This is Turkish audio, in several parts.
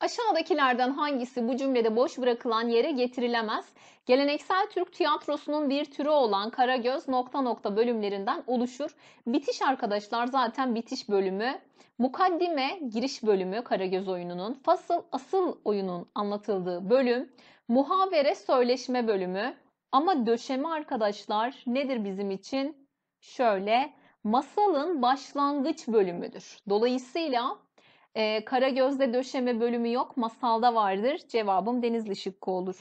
Aşağıdakilerden hangisi bu cümlede boş bırakılan yere getirilemez? Geleneksel Türk tiyatrosunun bir türü olan Karagöz nokta nokta bölümlerinden oluşur. Bitiş arkadaşlar zaten bitiş bölümü. Mukaddime giriş bölümü Karagöz oyununun. Fasıl asıl oyunun anlatıldığı bölüm. Muhavere söyleşme bölümü. Ama döşeme arkadaşlar nedir bizim için? Şöyle masalın başlangıç bölümüdür. Dolayısıyla e, Karagöz'de döşeme bölümü yok, masalda vardır. Cevabım Denizli şıkkı olur.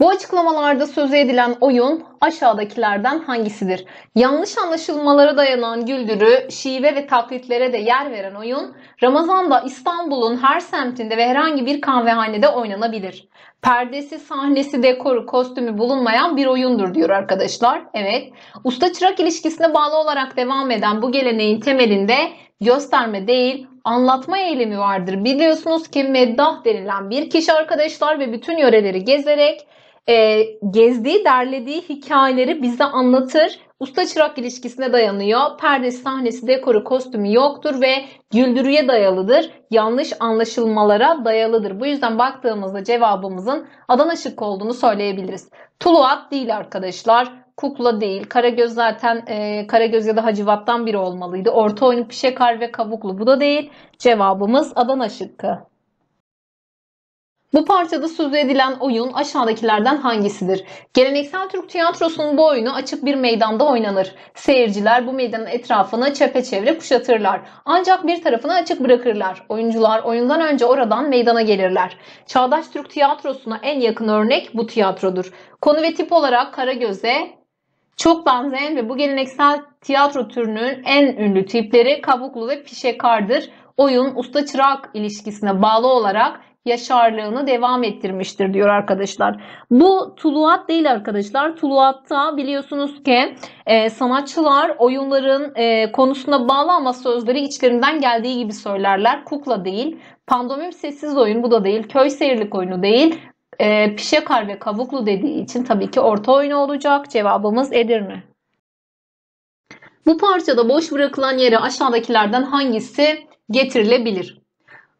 Bu açıklamalarda sözü edilen oyun aşağıdakilerden hangisidir? Yanlış anlaşılmalara dayanan güldürü, şive ve taklitlere de yer veren oyun, Ramazan'da İstanbul'un her semtinde ve herhangi bir kahvehanede oynanabilir. Perdesi, sahnesi, dekoru, kostümü bulunmayan bir oyundur diyor arkadaşlar. Evet, usta çırak ilişkisine bağlı olarak devam eden bu geleneğin temelinde gösterme değil anlatma eylemi vardır. Biliyorsunuz ki meddah denilen bir kişi arkadaşlar ve bütün yöreleri gezerek e, gezdiği, derlediği hikayeleri bize anlatır. Usta çırak ilişkisine dayanıyor. Perde sahnesi, dekoru, kostümü yoktur ve güldürüye dayalıdır. Yanlış anlaşılmalara dayalıdır. Bu yüzden baktığımızda cevabımızın Adana şıkkı olduğunu söyleyebiliriz. Tuluat değil arkadaşlar kukla değil. Karagöz zaten e, Karagöz ya da Hacivat'tan biri olmalıydı. Orta oyun Pişekar ve Kabuklu bu da değil. Cevabımız Adana şıkkı. Bu parçada sözü edilen oyun aşağıdakilerden hangisidir? Geleneksel Türk tiyatrosunun bu oyunu açık bir meydanda oynanır. Seyirciler bu meydanın etrafını çepeçevre kuşatırlar. Ancak bir tarafını açık bırakırlar. Oyuncular oyundan önce oradan meydana gelirler. Çağdaş Türk tiyatrosuna en yakın örnek bu tiyatrodur. Konu ve tip olarak Karagöz'e, çok benzeyen ve bu geleneksel tiyatro türünün en ünlü tipleri kabuklu ve pişekardır. Oyun usta çırak ilişkisine bağlı olarak yaşarlığını devam ettirmiştir diyor arkadaşlar. Bu tuluat değil arkadaşlar. Tuluatta biliyorsunuz ki e, sanatçılar oyunların e, konusuna bağlı ama sözleri içlerinden geldiği gibi söylerler. Kukla değil, pandomim sessiz oyun bu da değil, köy seyirlik oyunu değil, e, Pişekar ve Kavuklu dediği için tabii ki orta oyunu olacak. Cevabımız Edirne. Bu parçada boş bırakılan yere aşağıdakilerden hangisi getirilebilir?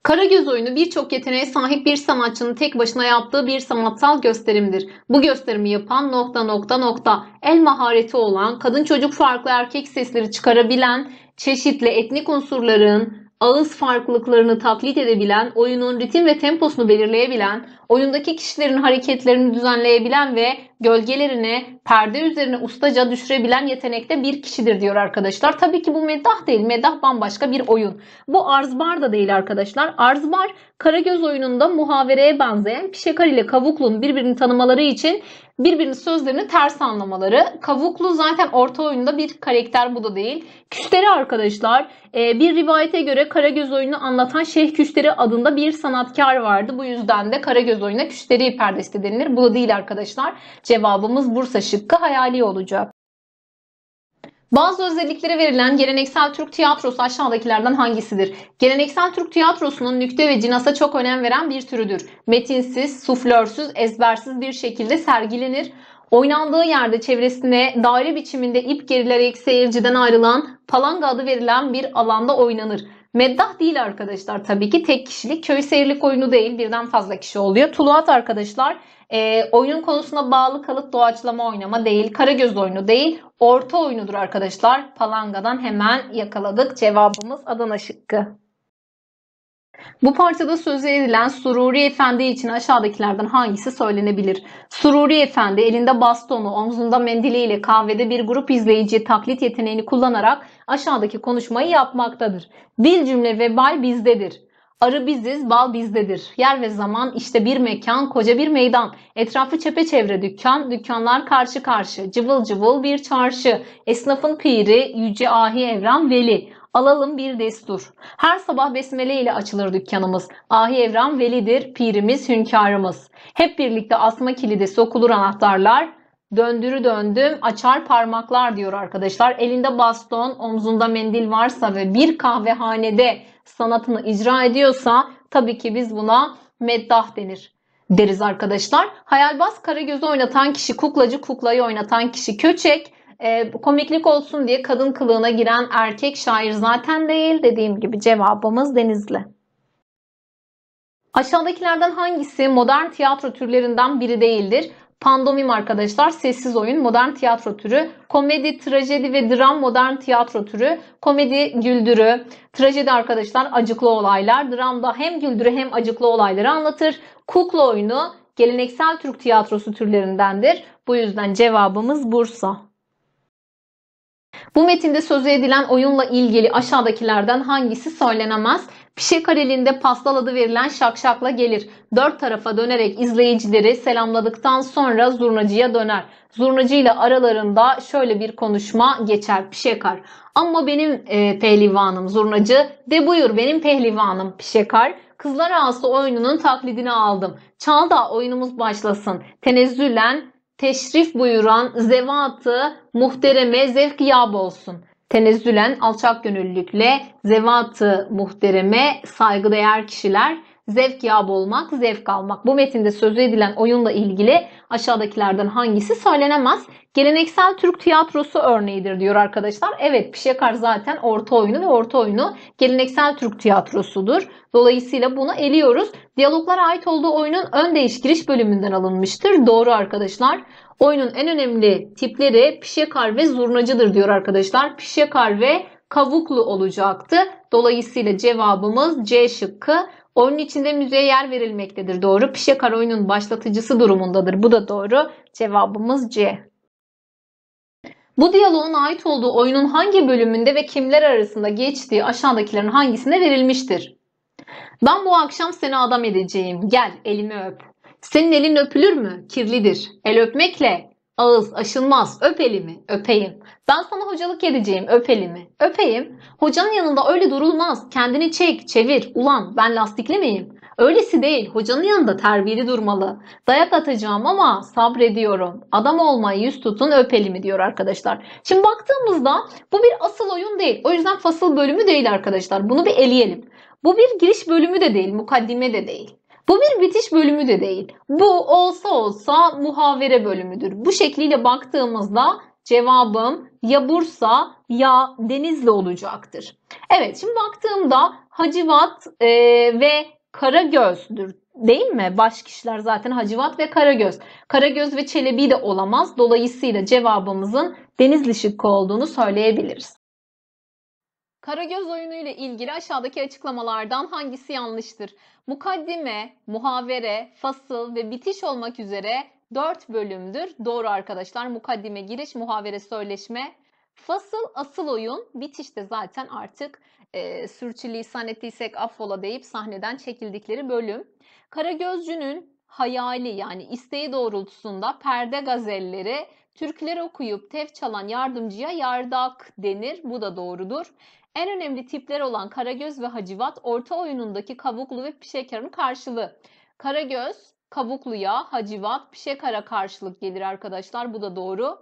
Karagöz oyunu birçok yeteneğe sahip bir sanatçının tek başına yaptığı bir sanatsal gösterimdir. Bu gösterimi yapan nokta nokta nokta el mahareti olan, kadın çocuk farklı erkek sesleri çıkarabilen, çeşitli etnik unsurların, ağız farklılıklarını taklit edebilen, oyunun ritim ve temposunu belirleyebilen, oyundaki kişilerin hareketlerini düzenleyebilen ve gölgelerini perde üzerine ustaca düşürebilen yetenekte bir kişidir diyor arkadaşlar. Tabii ki bu medah değil. medah bambaşka bir oyun. Bu arzbar da değil arkadaşlar. Arzbar Karagöz oyununda muhavereye benzeyen pişekar ile kavuklun birbirini tanımaları için birbirinin sözlerini ters anlamaları. Kavuklu zaten orta oyunda bir karakter bu da değil. Küşteri arkadaşlar e, bir rivayete göre Karagöz oyunu anlatan Şeyh Küsteri adında bir sanatkar vardı. Bu yüzden de Karagöz oyuna Küsteri perdesi denilir. Bu da değil arkadaşlar. Cevabımız Bursa şıkkı hayali olacak. Bazı özellikleri verilen geleneksel Türk tiyatrosu aşağıdakilerden hangisidir? Geleneksel Türk tiyatrosunun nükte ve cinasa çok önem veren bir türüdür. Metinsiz, suflörsüz, ezbersiz bir şekilde sergilenir. Oynandığı yerde çevresine daire biçiminde ip gerilerek seyirciden ayrılan palanga adı verilen bir alanda oynanır. Meddah değil arkadaşlar tabii ki tek kişilik. Köy seyirlik oyunu değil birden fazla kişi oluyor. Tuluat arkadaşlar e, oyunun konusuna bağlı kalıp doğaçlama oynama değil. Karagöz oyunu değil. Orta oyunudur arkadaşlar. Palangadan hemen yakaladık. Cevabımız Adana şıkkı. Bu parçada sözü edilen Sururi Efendi için aşağıdakilerden hangisi söylenebilir? Sururi Efendi elinde bastonu, omzunda mendiliyle kahvede bir grup izleyiciye taklit yeteneğini kullanarak aşağıdaki konuşmayı yapmaktadır. Bir cümle ve vebal bizdedir. Arı biziz, bal bizdedir. Yer ve zaman işte bir mekan, koca bir meydan. Etrafı çepeçevre dükkan, dükkanlar karşı karşı. Cıvıl cıvıl bir çarşı. Esnafın piri, yüce ahi evren veli alalım bir destur. Her sabah besmele ile açılır dükkanımız. Ahi evran velidir, pirimiz, hünkârımız. Hep birlikte asma kilidi sokulur anahtarlar. Döndürü döndüm, açar parmaklar diyor arkadaşlar. Elinde baston, omzunda mendil varsa ve bir kahvehanede sanatını icra ediyorsa tabii ki biz buna meddah denir deriz arkadaşlar. Hayalbaz karagözü oynatan kişi kuklacı, kuklayı oynatan kişi köçek, e, komiklik olsun diye kadın kılığına giren erkek şair zaten değil dediğim gibi cevabımız Denizli. Aşağıdakilerden hangisi modern tiyatro türlerinden biri değildir? Pandomim arkadaşlar, sessiz oyun, modern tiyatro türü, komedi, trajedi ve dram modern tiyatro türü, komedi güldürü, trajedi arkadaşlar acıklı olaylar, dramda hem güldürü hem acıklı olayları anlatır. Kukla oyunu geleneksel Türk tiyatrosu türlerindendir. Bu yüzden cevabımız Bursa. Bu metinde sözü edilen oyunla ilgili aşağıdakilerden hangisi söylenemez? Pişe kareliğinde pastal adı verilen şakşakla gelir. Dört tarafa dönerek izleyicileri selamladıktan sonra zurnacıya döner. Zurnacı ile aralarında şöyle bir konuşma geçer Pişekar. Ama benim e, pehlivanım zurnacı de buyur benim pehlivanım Pişekar. Kızlar Ağası oyununun taklidini aldım. Çal da oyunumuz başlasın. Tenezzülen teşrif buyuran zevatı muhtereme zevkiyab olsun. Tenezzülen alçak gönüllülükle zevatı muhtereme saygıdeğer kişiler zevk yab olmak, zevk almak. Bu metinde sözü edilen oyunla ilgili aşağıdakilerden hangisi söylenemez? Geleneksel Türk tiyatrosu örneğidir diyor arkadaşlar. Evet Pişekar zaten orta oyunu ve orta oyunu geleneksel Türk tiyatrosudur. Dolayısıyla bunu eliyoruz. Diyaloglara ait olduğu oyunun ön değiş giriş bölümünden alınmıştır. Doğru arkadaşlar. Oyunun en önemli tipleri pişekar ve zurnacıdır diyor arkadaşlar. Pişekar ve kavuklu olacaktı. Dolayısıyla cevabımız C şıkkı. Oyun içinde müzeye yer verilmektedir. Doğru. Pişekar oyunun başlatıcısı durumundadır. Bu da doğru. Cevabımız C. Bu diyaloğun ait olduğu oyunun hangi bölümünde ve kimler arasında geçtiği aşağıdakilerin hangisine verilmiştir? Ben bu akşam seni adam edeceğim. Gel elimi öp. Senin elin öpülür mü? Kirlidir. El öpmekle Ağız aşılmaz. Öp elimi. Öpeyim. Ben sana hocalık edeceğim. Öp elimi. Öpeyim. Hocanın yanında öyle durulmaz. Kendini çek, çevir. Ulan ben lastikli miyim? Öylesi değil. Hocanın yanında terbiyeli durmalı. Dayak atacağım ama sabrediyorum. Adam olmayı yüz tutun öp elimi diyor arkadaşlar. Şimdi baktığımızda bu bir asıl oyun değil. O yüzden fasıl bölümü değil arkadaşlar. Bunu bir eleyelim. Bu bir giriş bölümü de değil. Mukaddime de değil. Bu bir bitiş bölümü de değil. Bu olsa olsa muhavere bölümüdür. Bu şekliyle baktığımızda cevabım ya Bursa ya Denizli olacaktır. Evet şimdi baktığımda Hacivat e, ve Karagöz'dür değil mi? Baş kişiler zaten Hacivat ve Karagöz. Karagöz ve Çelebi de olamaz. Dolayısıyla cevabımızın Denizli şıkkı olduğunu söyleyebiliriz. Karagöz oyunu ile ilgili aşağıdaki açıklamalardan hangisi yanlıştır? Mukaddime, muhavere, fasıl ve bitiş olmak üzere 4 bölümdür. Doğru arkadaşlar. Mukaddime giriş, muhavere söyleşme. Fasıl asıl oyun. Bitiş de zaten artık e, sürçülisan ettiysek affola deyip sahneden çekildikleri bölüm. Karagözcünün hayali yani isteği doğrultusunda perde gazelleri Türkler okuyup tev çalan yardımcıya yardak denir. Bu da doğrudur. En önemli tipler olan Karagöz ve Hacivat orta oyunundaki kabuklu ve Pişekar'ın karşılığı. Karagöz, Kavuklu'ya, Hacivat, Pişekar'a karşılık gelir arkadaşlar. Bu da doğru.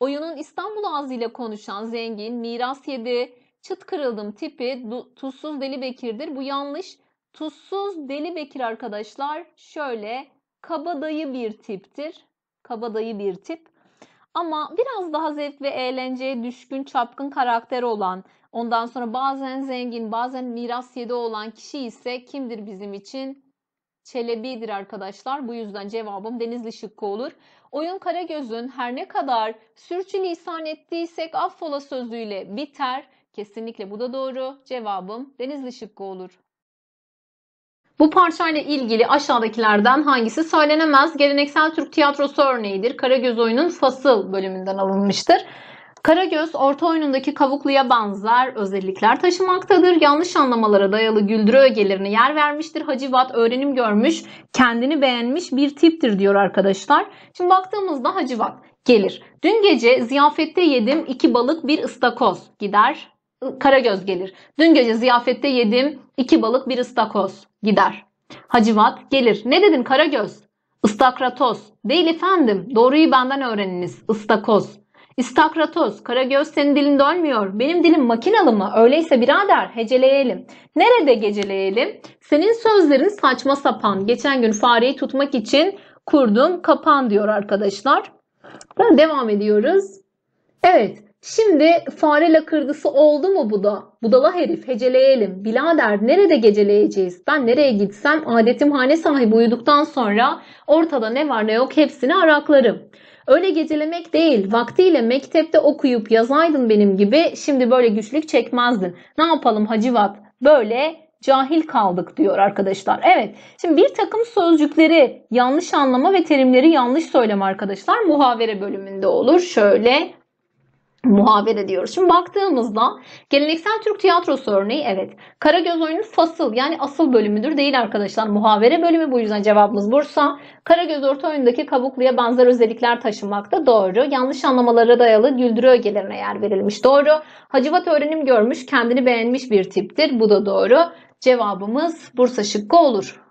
Oyunun İstanbul ağzıyla konuşan zengin, miras yedi, çıt kırıldım tipi, tuzsuz deli Bekir'dir. Bu yanlış. Tuzsuz deli Bekir arkadaşlar şöyle kabadayı bir tiptir. Kabadayı bir tip. Ama biraz daha zevk ve eğlenceye düşkün, çapkın karakter olan, ondan sonra bazen zengin, bazen miras yedi olan kişi ise kimdir bizim için? Çelebi'dir arkadaşlar. Bu yüzden cevabım Denizli Şıkkı olur. Oyun Karagöz'ün her ne kadar sürçülisan ettiysek affola sözüyle biter. Kesinlikle bu da doğru. Cevabım Denizli Şıkkı olur. Bu parçayla ilgili aşağıdakilerden hangisi söylenemez? Geleneksel Türk tiyatrosu örneğidir. Karagöz oyunun fasıl bölümünden alınmıştır. Karagöz orta oyunundaki kavukluya benzer özellikler taşımaktadır. Yanlış anlamalara dayalı güldürü ögelerini yer vermiştir. Hacivat öğrenim görmüş, kendini beğenmiş bir tiptir diyor arkadaşlar. Şimdi baktığımızda Hacivat gelir. Dün gece ziyafette yedim iki balık bir ıstakoz gider Karagöz gelir. Dün gece ziyafette yedim iki balık bir ıstakoz gider. Hacivat gelir. Ne dedin Karagöz? Istakratos. Değil efendim. Doğruyu benden öğreniniz. Istakoz. İstakratos. Karagöz senin dilin ölmüyor. Benim dilim makinalı mı? Öyleyse birader heceleyelim. Nerede geceleyelim? Senin sözlerin saçma sapan. Geçen gün fareyi tutmak için kurdum kapan diyor arkadaşlar. Devam ediyoruz. Evet Şimdi fare lakırdısı oldu mu bu da? Budala herif heceleyelim. Bilader nerede geceleyeceğiz? Ben nereye gitsem hane sahibi uyuduktan sonra ortada ne var ne yok hepsini araklarım. Öyle gecelemek değil. Vaktiyle mektepte okuyup yazaydın benim gibi şimdi böyle güçlük çekmezdin. Ne yapalım Hacivat? Böyle cahil kaldık diyor arkadaşlar. Evet şimdi bir takım sözcükleri yanlış anlama ve terimleri yanlış söyleme arkadaşlar muhavere bölümünde olur. Şöyle muhabbet diyoruz. Şimdi baktığımızda geleneksel Türk tiyatrosu örneği evet. Karagöz oyunu fasıl yani asıl bölümüdür değil arkadaşlar. Muhavere bölümü bu yüzden cevabımız Bursa. Karagöz orta oyundaki kabukluya benzer özellikler taşımakta doğru. Yanlış anlamalara dayalı güldürü ögelerine yer verilmiş doğru. Hacivat öğrenim görmüş kendini beğenmiş bir tiptir bu da doğru. Cevabımız Bursa şıkkı olur.